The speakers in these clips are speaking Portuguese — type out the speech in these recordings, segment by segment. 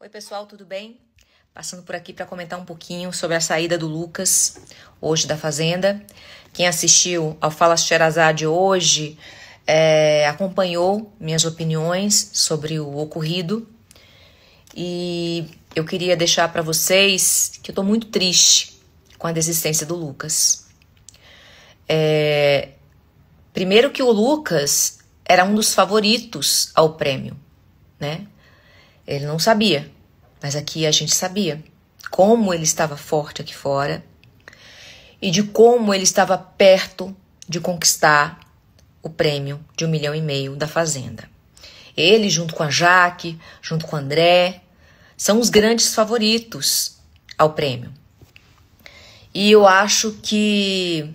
Oi, pessoal, tudo bem? Passando por aqui para comentar um pouquinho sobre a saída do Lucas hoje da Fazenda. Quem assistiu ao Fala Xerazade hoje é, acompanhou minhas opiniões sobre o ocorrido e eu queria deixar para vocês que eu estou muito triste com a desistência do Lucas. É, primeiro que o Lucas era um dos favoritos ao prêmio, né? Ele não sabia, mas aqui a gente sabia como ele estava forte aqui fora e de como ele estava perto de conquistar o prêmio de um milhão e meio da Fazenda. Ele, junto com a Jaque, junto com o André, são os grandes favoritos ao prêmio. E eu acho que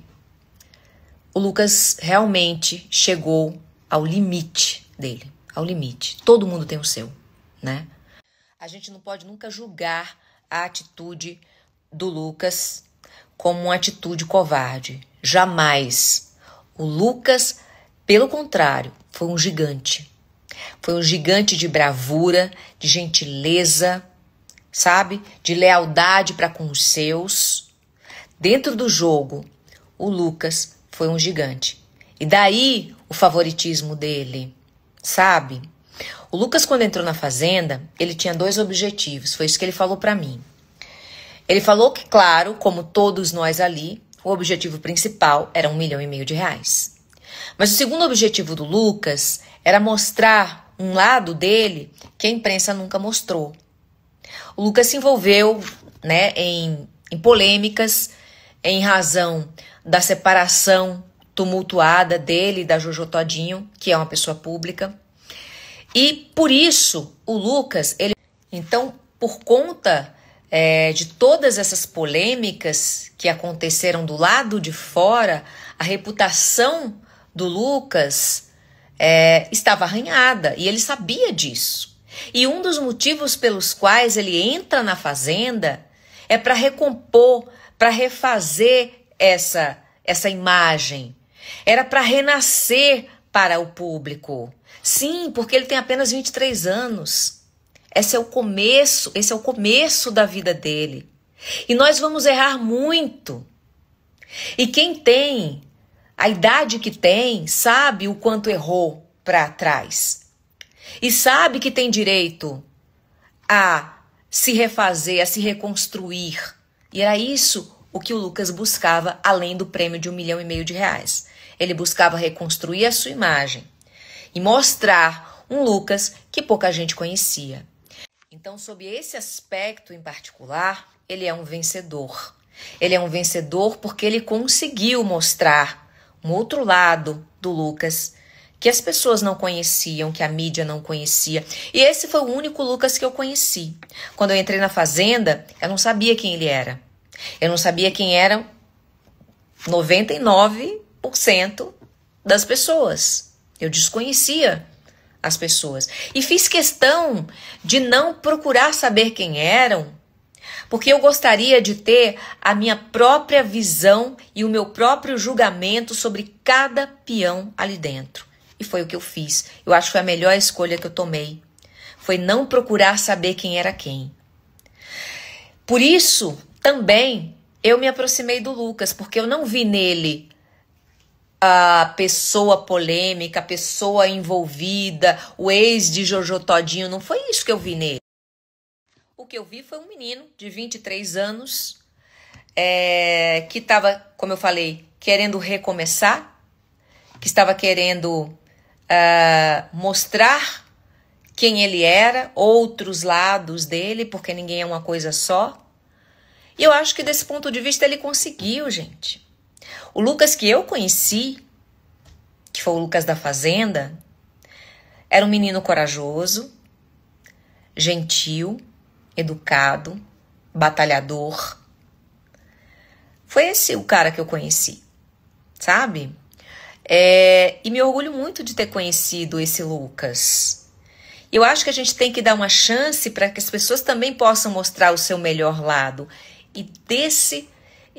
o Lucas realmente chegou ao limite dele, ao limite. Todo mundo tem o seu né? A gente não pode nunca julgar a atitude do Lucas como uma atitude covarde, jamais. O Lucas, pelo contrário, foi um gigante. Foi um gigante de bravura, de gentileza, sabe? De lealdade para com os seus. Dentro do jogo, o Lucas foi um gigante. E daí o favoritismo dele, sabe? O Lucas, quando entrou na fazenda, ele tinha dois objetivos, foi isso que ele falou para mim. Ele falou que, claro, como todos nós ali, o objetivo principal era um milhão e meio de reais. Mas o segundo objetivo do Lucas era mostrar um lado dele que a imprensa nunca mostrou. O Lucas se envolveu né, em, em polêmicas em razão da separação tumultuada dele da Jojo Todinho, que é uma pessoa pública. E por isso o Lucas, ele então por conta é, de todas essas polêmicas que aconteceram do lado de fora, a reputação do Lucas é, estava arranhada e ele sabia disso. E um dos motivos pelos quais ele entra na fazenda é para recompor, para refazer essa essa imagem. Era para renascer para o público. Sim, porque ele tem apenas 23 anos. Esse é o começo, esse é o começo da vida dele. E nós vamos errar muito. E quem tem a idade que tem sabe o quanto errou para trás. E sabe que tem direito a se refazer, a se reconstruir. E era isso o que o Lucas buscava, além do prêmio de um milhão e meio de reais. Ele buscava reconstruir a sua imagem e mostrar um Lucas que pouca gente conhecia. Então, sob esse aspecto em particular, ele é um vencedor. Ele é um vencedor porque ele conseguiu mostrar um outro lado do Lucas que as pessoas não conheciam, que a mídia não conhecia. E esse foi o único Lucas que eu conheci. Quando eu entrei na fazenda, eu não sabia quem ele era. Eu não sabia quem eram 99 das pessoas. Eu desconhecia as pessoas. E fiz questão de não procurar saber quem eram, porque eu gostaria de ter a minha própria visão e o meu próprio julgamento sobre cada peão ali dentro. E foi o que eu fiz. Eu acho que foi a melhor escolha que eu tomei. Foi não procurar saber quem era quem. Por isso, também, eu me aproximei do Lucas, porque eu não vi nele a pessoa polêmica, a pessoa envolvida, o ex de Jojo Todinho, não foi isso que eu vi nele. O que eu vi foi um menino de 23 anos é, que estava, como eu falei, querendo recomeçar, que estava querendo uh, mostrar quem ele era, outros lados dele, porque ninguém é uma coisa só. E eu acho que desse ponto de vista ele conseguiu, gente. O Lucas que eu conheci, que foi o Lucas da Fazenda, era um menino corajoso, gentil, educado, batalhador. Foi esse o cara que eu conheci, sabe? É, e me orgulho muito de ter conhecido esse Lucas. Eu acho que a gente tem que dar uma chance para que as pessoas também possam mostrar o seu melhor lado. E desse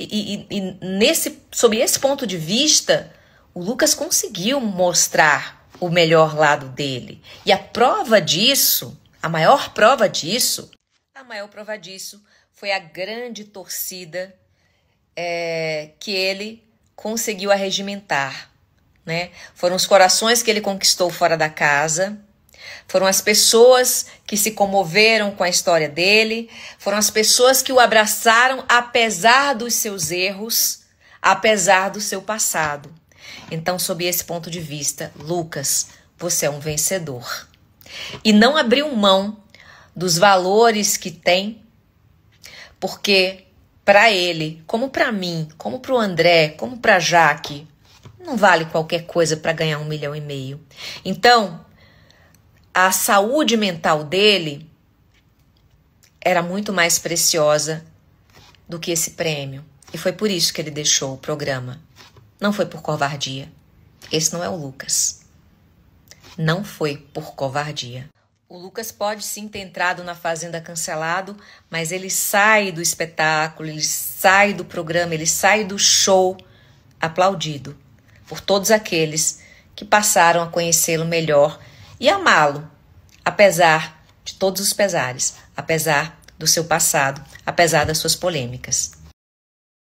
e, e, e nesse, sob esse ponto de vista, o Lucas conseguiu mostrar o melhor lado dele. E a prova disso, a maior prova disso, a maior prova disso foi a grande torcida é, que ele conseguiu arregimentar. Né? Foram os corações que ele conquistou fora da casa foram as pessoas que se comoveram com a história dele, foram as pessoas que o abraçaram apesar dos seus erros, apesar do seu passado. Então, sob esse ponto de vista, Lucas, você é um vencedor. E não abriu mão dos valores que tem, porque para ele, como para mim, como para o André, como para Jaque, não vale qualquer coisa para ganhar um milhão e meio. Então, a saúde mental dele era muito mais preciosa do que esse prêmio. E foi por isso que ele deixou o programa. Não foi por covardia. Esse não é o Lucas. Não foi por covardia. O Lucas pode sim ter entrado na Fazenda Cancelado, mas ele sai do espetáculo, ele sai do programa, ele sai do show aplaudido por todos aqueles que passaram a conhecê-lo melhor e amá-lo, apesar de todos os pesares, apesar do seu passado, apesar das suas polêmicas.